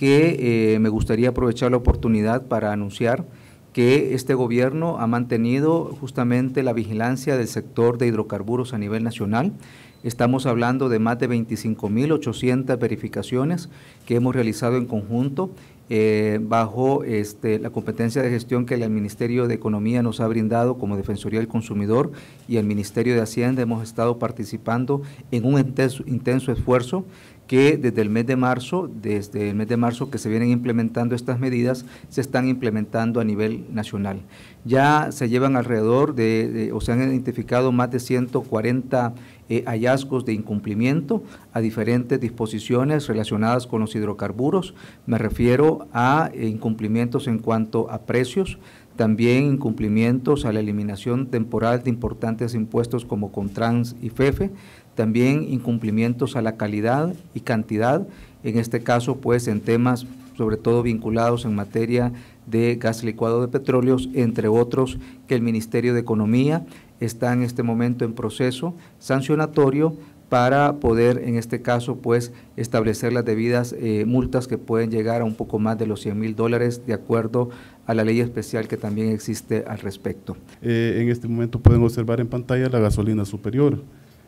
que eh, me gustaría aprovechar la oportunidad para anunciar que este gobierno ha mantenido justamente la vigilancia del sector de hidrocarburos a nivel nacional. Estamos hablando de más de 25.800 verificaciones que hemos realizado en conjunto eh, bajo este, la competencia de gestión que el Ministerio de Economía nos ha brindado como Defensoría del Consumidor y el Ministerio de Hacienda hemos estado participando en un intenso, esfuerzo que desde el mes de marzo, desde el mes de marzo que se vienen implementando estas medidas, se están implementando a nivel nacional. Ya se llevan alrededor de, o se han identificado más de 140 eh, hallazgos de incumplimiento a diferentes disposiciones relacionadas con los hidrocarburos. Me refiero a eh, incumplimientos en cuanto a precios, también incumplimientos a la eliminación temporal de importantes impuestos como Contrans y FEFE, también incumplimientos a la calidad y cantidad, en este caso pues en temas sobre todo vinculados en materia de gas licuado de petróleos, entre otros que el Ministerio de Economía está en este momento en proceso sancionatorio para poder, en este caso, pues establecer las debidas eh, multas que pueden llegar a un poco más de los 100 mil dólares de acuerdo a la ley especial que también existe al respecto. Eh, en este momento pueden observar en pantalla la gasolina superior,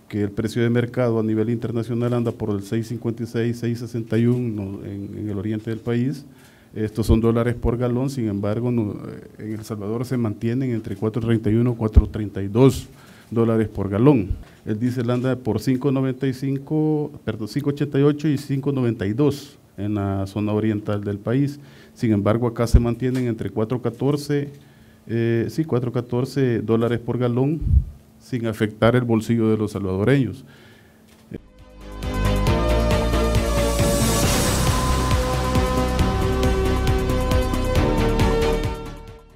que el precio de mercado a nivel internacional anda por el 6.56, 6.61 en, en el oriente del país, estos son dólares por galón, sin embargo, eh, en El Salvador se mantienen entre 4.31 y 4.32 dólares por galón. El diésel anda por 5.95, perdón, 5.88 y 5.92 en la zona oriental del país. Sin embargo, acá se mantienen entre 4.14, 4.14 eh, dólares por galón, sin afectar el bolsillo de los salvadoreños.